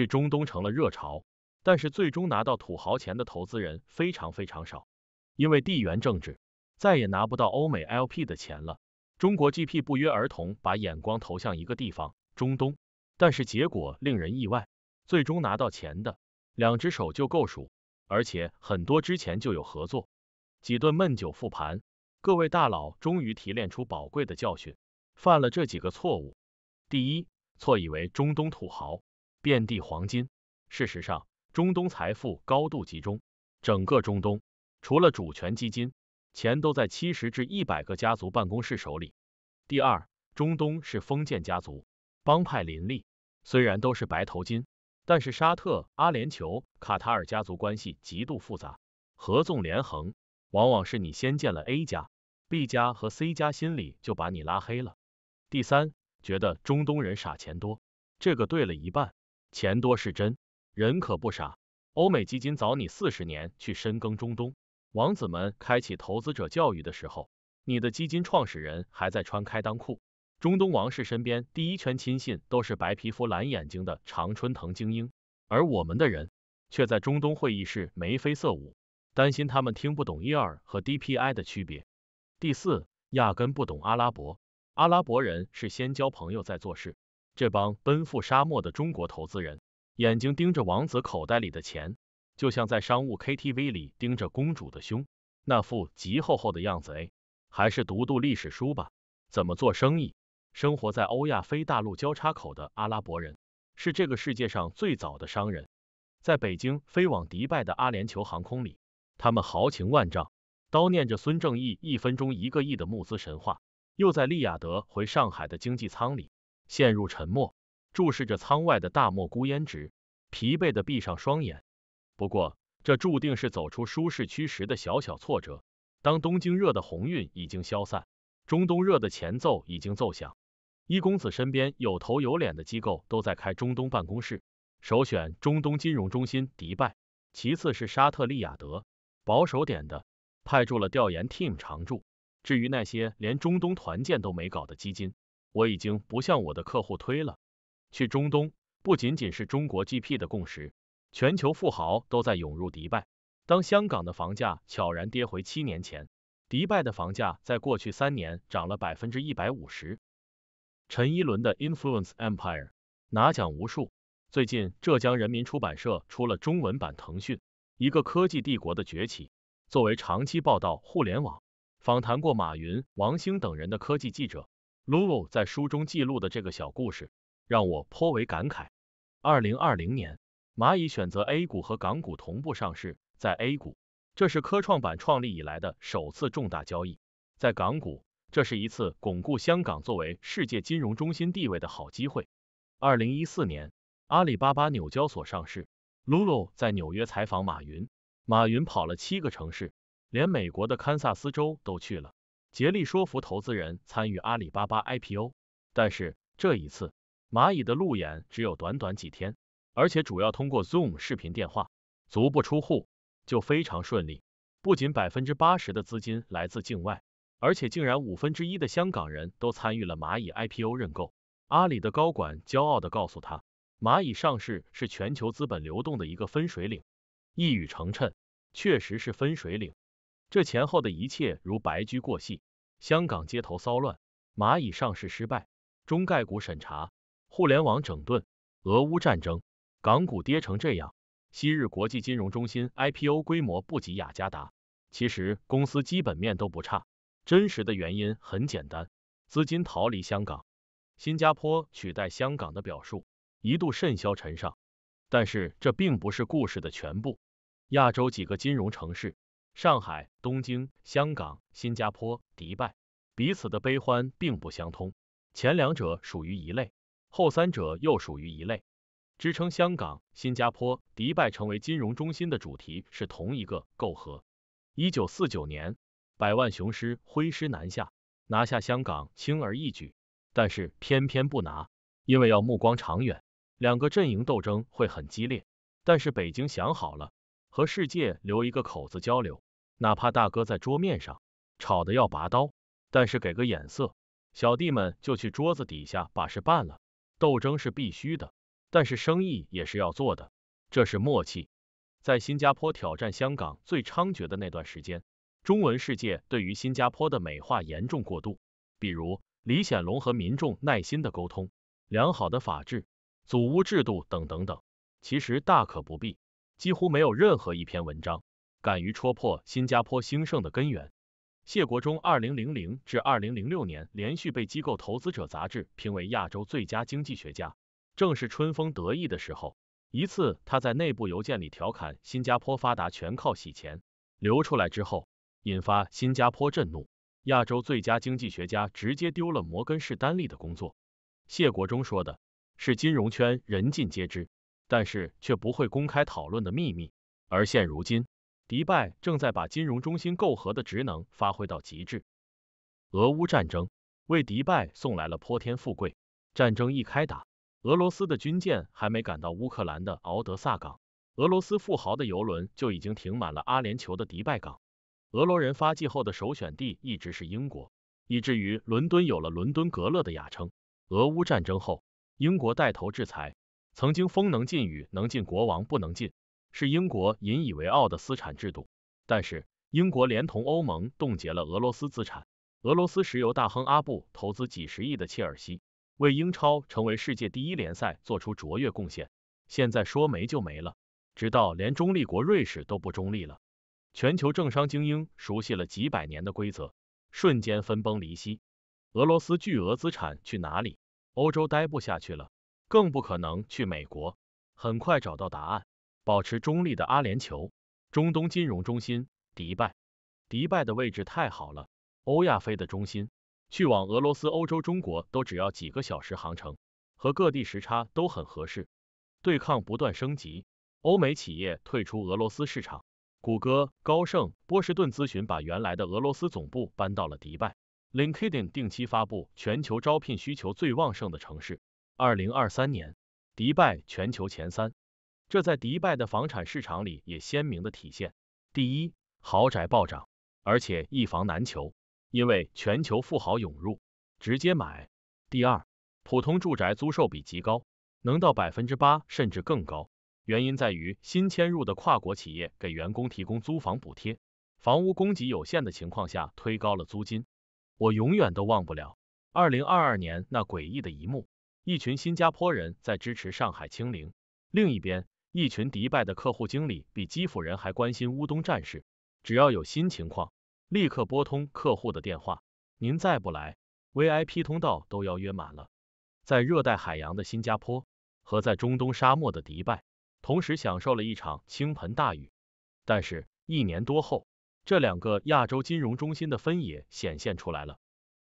去中东成了热潮，但是最终拿到土豪钱的投资人非常非常少，因为地缘政治再也拿不到欧美 LP 的钱了。中国 GP 不约而同把眼光投向一个地方——中东，但是结果令人意外，最终拿到钱的两只手就够数，而且很多之前就有合作，几顿闷酒复盘，各位大佬终于提炼出宝贵的教训，犯了这几个错误：第一，错以为中东土豪。遍地黄金。事实上，中东财富高度集中，整个中东除了主权基金，钱都在七十至一百个家族办公室手里。第二，中东是封建家族，帮派林立，虽然都是白头巾，但是沙特、阿联酋、卡塔尔家族关系极度复杂，合纵连横，往往是你先建了 A 家、B 家和 C 家，心里就把你拉黑了。第三，觉得中东人傻钱多，这个对了一半。钱多是真，人可不傻。欧美基金早你四十年去深耕中东，王子们开启投资者教育的时候，你的基金创始人还在穿开裆裤。中东王室身边第一圈亲信都是白皮肤蓝眼睛的常春藤精英，而我们的人却在中东会议室眉飞色舞，担心他们听不懂 E2 和 DPI 的区别。第四，压根不懂阿拉伯，阿拉伯人是先交朋友再做事。这帮奔赴沙漠的中国投资人，眼睛盯着王子口袋里的钱，就像在商务 K T V 里盯着公主的胸，那副极厚厚的样子。哎，还是读读历史书吧。怎么做生意？生活在欧亚非大陆交叉口的阿拉伯人，是这个世界上最早的商人。在北京飞往迪拜的阿联酋航空里，他们豪情万丈，叨念着孙正义一分钟一个亿的募资神话；又在利雅得回上海的经济舱里。陷入沉默，注视着舱外的大漠孤烟直，疲惫的闭上双眼。不过，这注定是走出舒适区时的小小挫折。当东京热的红晕已经消散，中东热的前奏已经奏响。一公子身边有头有脸的机构都在开中东办公室，首选中东金融中心迪拜，其次是沙特利雅得，保守点的，派驻了调研 team 常驻。至于那些连中东团建都没搞的基金，我已经不向我的客户推了。去中东不仅仅是中国 GP 的共识，全球富豪都在涌入迪拜。当香港的房价悄然跌回七年前，迪拜的房价在过去三年涨了百分之一百五十。陈一伦的《Influence Empire》拿奖无数。最近浙江人民出版社出了中文版《腾讯：一个科技帝国的崛起》。作为长期报道互联网、访谈过马云、王兴等人的科技记者。Lulu 在书中记录的这个小故事，让我颇为感慨。二零二零年，蚂蚁选择 A 股和港股同步上市，在 A 股，这是科创板创立以来的首次重大交易；在港股，这是一次巩固香港作为世界金融中心地位的好机会。二零一四年，阿里巴巴纽交所上市，Lulu 在纽约采访马云，马云跑了七个城市，连美国的堪萨斯州都去了。竭力说服投资人参与阿里巴巴 IPO，但是这一次蚂蚁的路演只有短短几天，而且主要通过 Zoom 视频电话，足不出户就非常顺利。不仅百分之八十的资金来自境外，而且竟然五分之一的香港人都参与了蚂蚁 IPO 认购。阿里的高管骄傲的告诉他，蚂蚁上市是全球资本流动的一个分水岭，一语成谶，确实是分水岭。这前后的一切如白驹过隙，香港街头骚乱，蚂蚁上市失败，中概股审查，互联网整顿，俄乌战争，港股跌成这样。昔日国际金融中心 IPO 规模不及雅加达，其实公司基本面都不差，真实的原因很简单，资金逃离香港，新加坡取代香港的表述一度甚嚣尘上，但是这并不是故事的全部，亚洲几个金融城市。上海、东京、香港、新加坡、迪拜，彼此的悲欢并不相通。前两者属于一类，后三者又属于一类。支撑香港、新加坡、迪拜成为金融中心的主题是同一个，构合。一九四九年，百万雄师挥师南下，拿下香港轻而易举，但是偏偏不拿，因为要目光长远，两个阵营斗争会很激烈。但是北京想好了。和世界留一个口子交流，哪怕大哥在桌面上吵得要拔刀，但是给个眼色，小弟们就去桌子底下把事办了。斗争是必须的，但是生意也是要做的，这是默契。在新加坡挑战香港最猖獗的那段时间，中文世界对于新加坡的美化严重过度，比如李显龙和民众耐心的沟通、良好的法治、祖屋制度等等等，其实大可不必。几乎没有任何一篇文章敢于戳破新加坡兴盛的根源。谢国忠二零零零至二零零六年连续被机构投资者杂志评为亚洲最佳经济学家，正是春风得意的时候。一次，他在内部邮件里调侃新加坡发达全靠洗钱，流出来之后引发新加坡震怒，亚洲最佳经济学家直接丢了摩根士丹利的工作。谢国忠说的是金融圈人尽皆知。但是却不会公开讨论的秘密。而现如今，迪拜正在把金融中心构合的职能发挥到极致。俄乌战争为迪拜送来了泼天富贵。战争一开打，俄罗斯的军舰还没赶到乌克兰的敖德萨港，俄罗斯富豪的游轮就已经停满了阿联酋的迪拜港。俄罗人发迹后的首选地一直是英国，以至于伦敦有了“伦敦格勒”的雅称。俄乌战争后，英国带头制裁。曾经风能进雨能进国王不能进，是英国引以为傲的私产制度。但是英国连同欧盟冻结了俄罗斯资产，俄罗斯石油大亨阿布投资几十亿的切尔西，为英超成为世界第一联赛做出卓越贡献。现在说没就没了，直到连中立国瑞士都不中立了，全球政商精英熟悉了几百年的规则，瞬间分崩离析。俄罗斯巨额资产去哪里？欧洲待不下去了。更不可能去美国，很快找到答案。保持中立的阿联酋，中东金融中心迪拜，迪拜的位置太好了，欧亚非的中心，去往俄罗斯、欧洲、中国都只要几个小时航程，和各地时差都很合适。对抗不断升级，欧美企业退出俄罗斯市场，谷歌、高盛、波士顿咨询把原来的俄罗斯总部搬到了迪拜。LinkedIn 定期发布全球招聘需求最旺盛的城市。二零二三年，迪拜全球前三，这在迪拜的房产市场里也鲜明的体现。第一，豪宅暴涨，而且一房难求，因为全球富豪涌入，直接买。第二，普通住宅租售比极高，能到百分之八甚至更高，原因在于新迁入的跨国企业给员工提供租房补贴，房屋供给有限的情况下推高了租金。我永远都忘不了二零二二年那诡异的一幕。一群新加坡人在支持上海清零，另一边一群迪拜的客户经理比基辅人还关心乌东战事。只要有新情况，立刻拨通客户的电话。您再不来，VIP 通道都要约满了。在热带海洋的新加坡和在中东沙漠的迪拜，同时享受了一场倾盆大雨。但是一年多后，这两个亚洲金融中心的分野显现出来了。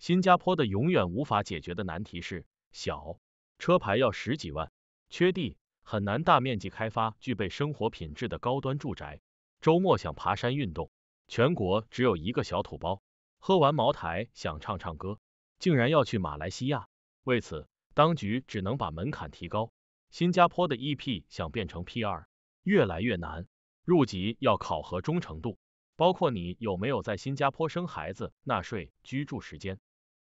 新加坡的永远无法解决的难题是小。车牌要十几万，缺地，很难大面积开发具备生活品质的高端住宅。周末想爬山运动，全国只有一个小土包。喝完茅台想唱唱歌，竟然要去马来西亚，为此，当局只能把门槛提高。新加坡的 EP 想变成 PR，越来越难。入籍要考核忠诚度，包括你有没有在新加坡生孩子、纳税、居住时间。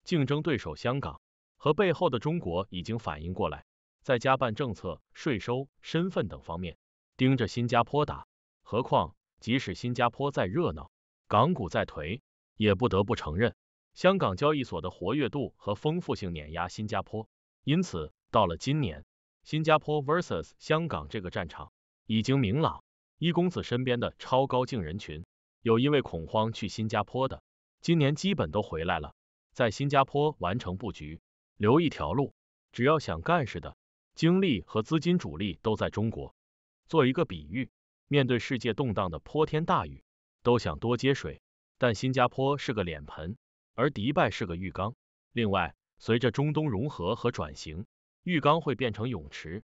竞争对手香港。和背后的中国已经反应过来，在加办政策、税收、身份等方面盯着新加坡打。何况即使新加坡再热闹，港股再颓，也不得不承认，香港交易所的活跃度和丰富性碾压新加坡。因此，到了今年，新加坡 vs 香港这个战场已经明朗。一公子身边的超高净人群，有因为恐慌去新加坡的，今年基本都回来了，在新加坡完成布局。留一条路，只要想干事的，精力和资金主力都在中国。做一个比喻，面对世界动荡的泼天大雨，都想多接水，但新加坡是个脸盆，而迪拜是个浴缸。另外，随着中东融合和转型，浴缸会变成泳池。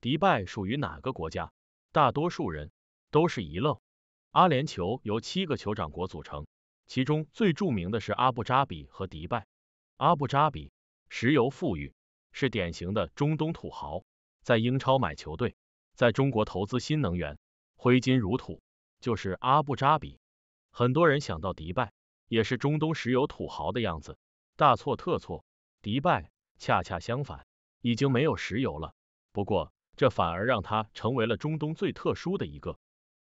迪拜属于哪个国家？大多数人都是一愣。阿联酋由七个酋长国组成，其中最著名的是阿布扎比和迪拜。阿布扎比。石油富裕是典型的中东土豪，在英超买球队，在中国投资新能源，挥金如土，就是阿布扎比。很多人想到迪拜，也是中东石油土豪的样子，大错特错。迪拜恰恰相反，已经没有石油了，不过这反而让它成为了中东最特殊的一个。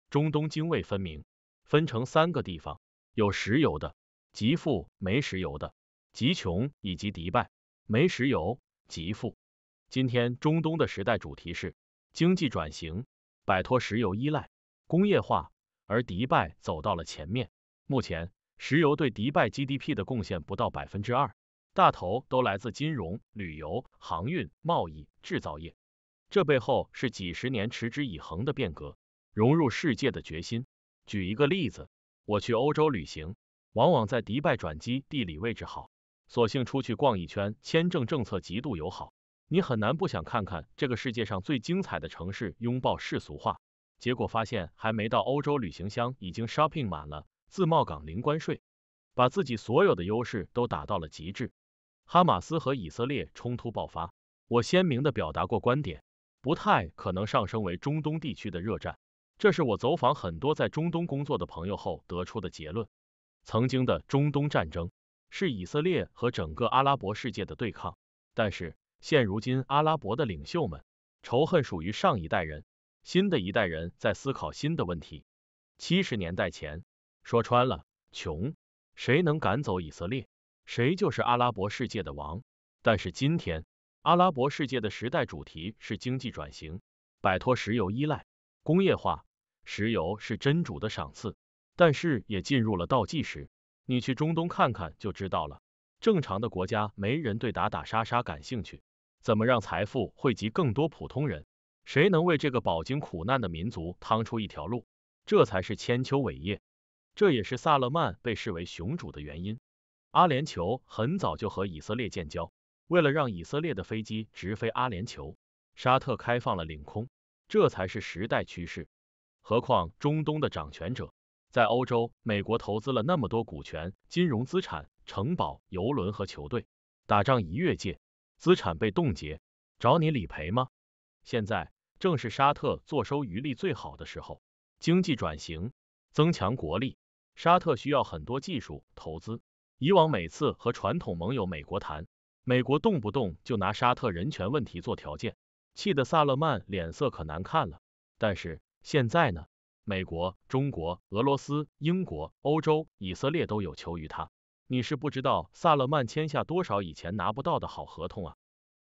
中东泾渭分明，分成三个地方：有石油的极富，没石油的极穷，以及迪拜。没石油极富。今天中东的时代主题是经济转型，摆脱石油依赖，工业化，而迪拜走到了前面。目前，石油对迪拜 GDP 的贡献不到百分之二，大头都来自金融、旅游、航运、贸易、制造业。这背后是几十年持之以恒的变革，融入世界的决心。举一个例子，我去欧洲旅行，往往在迪拜转机，地理位置好。索性出去逛一圈，签证政策极度友好，你很难不想看看这个世界上最精彩的城市。拥抱世俗化，结果发现还没到欧洲，旅行箱已经 shopping 满了。自贸港零关税，把自己所有的优势都打到了极致。哈马斯和以色列冲突爆发，我鲜明地表达过观点，不太可能上升为中东地区的热战。这是我走访很多在中东工作的朋友后得出的结论。曾经的中东战争。是以色列和整个阿拉伯世界的对抗，但是现如今阿拉伯的领袖们仇恨属于上一代人，新的一代人在思考新的问题。七十年代前说穿了，穷，谁能赶走以色列，谁就是阿拉伯世界的王。但是今天，阿拉伯世界的时代主题是经济转型，摆脱石油依赖，工业化，石油是真主的赏赐，但是也进入了倒计时。你去中东看看就知道了，正常的国家没人对打打杀杀感兴趣，怎么让财富惠及更多普通人？谁能为这个饱经苦难的民族趟出一条路？这才是千秋伟业，这也是萨勒曼被视为雄主的原因。阿联酋很早就和以色列建交，为了让以色列的飞机直飞阿联酋，沙特开放了领空，这才是时代趋势。何况中东的掌权者。在欧洲、美国投资了那么多股权、金融资产、城堡、游轮和球队，打仗一越界，资产被冻结，找你理赔吗？现在正是沙特坐收渔利最好的时候，经济转型，增强国力，沙特需要很多技术投资。以往每次和传统盟友美国谈，美国动不动就拿沙特人权问题做条件，气得萨勒曼脸色可难看了。但是现在呢？美国、中国、俄罗斯、英国、欧洲、以色列都有求于他。你是不知道萨勒曼签下多少以前拿不到的好合同啊！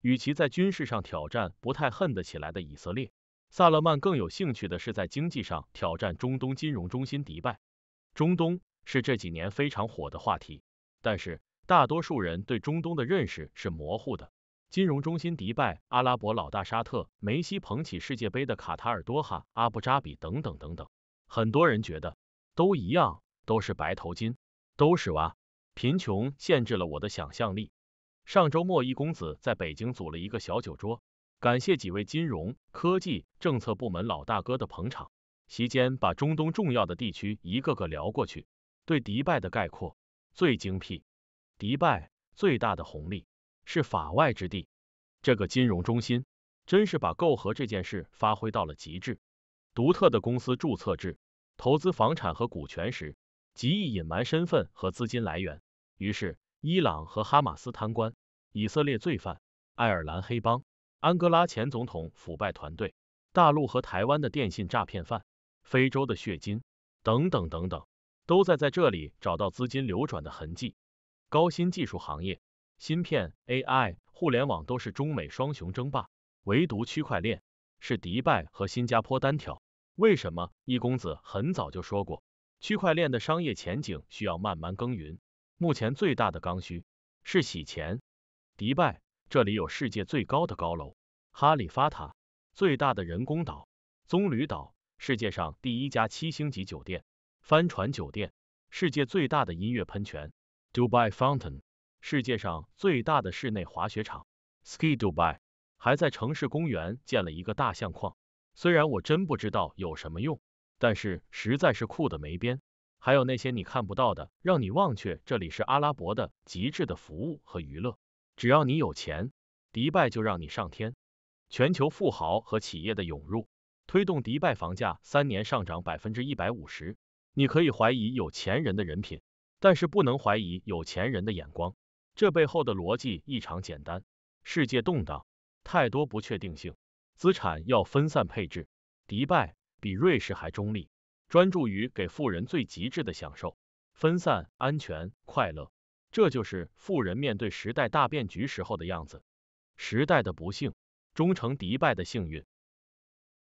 与其在军事上挑战不太恨得起来的以色列，萨勒曼更有兴趣的是在经济上挑战中东金融中心迪拜。中东是这几年非常火的话题，但是大多数人对中东的认识是模糊的。金融中心迪拜、阿拉伯老大沙特、梅西捧起世界杯的卡塔尔、多哈、阿布扎比等等等等，很多人觉得都一样，都是白头巾，都是娃。贫穷限制了我的想象力。上周末，一公子在北京组了一个小酒桌，感谢几位金融科技、政策部门老大哥的捧场。席间把中东重要的地区一个个聊过去，对迪拜的概括最精辟：迪拜最大的红利。是法外之地，这个金融中心真是把购和这件事发挥到了极致。独特的公司注册制，投资房产和股权时极易隐瞒身份和资金来源。于是，伊朗和哈马斯贪官、以色列罪犯、爱尔兰黑帮、安哥拉前总统腐败团队、大陆和台湾的电信诈骗犯、非洲的血金等等等等，都在在这里找到资金流转的痕迹。高新技术行业。芯片、AI、互联网都是中美双雄争霸，唯独区块链是迪拜和新加坡单挑。为什么？一公子很早就说过，区块链的商业前景需要慢慢耕耘。目前最大的刚需是洗钱。迪拜这里有世界最高的高楼哈利法塔，最大的人工岛棕榈岛，世界上第一家七星级酒店帆船酒店，世界最大的音乐喷泉 Dubai Fountain。世界上最大的室内滑雪场 Ski Dubai，还在城市公园建了一个大相框，虽然我真不知道有什么用，但是实在是酷的没边。还有那些你看不到的，让你忘却这里是阿拉伯的极致的服务和娱乐。只要你有钱，迪拜就让你上天。全球富豪和企业的涌入，推动迪拜房价三年上涨百分之一百五十。你可以怀疑有钱人的人品，但是不能怀疑有钱人的眼光。这背后的逻辑异常简单：世界动荡，太多不确定性，资产要分散配置。迪拜比瑞士还中立，专注于给富人最极致的享受，分散、安全、快乐，这就是富人面对时代大变局时候的样子。时代的不幸，终成迪拜的幸运。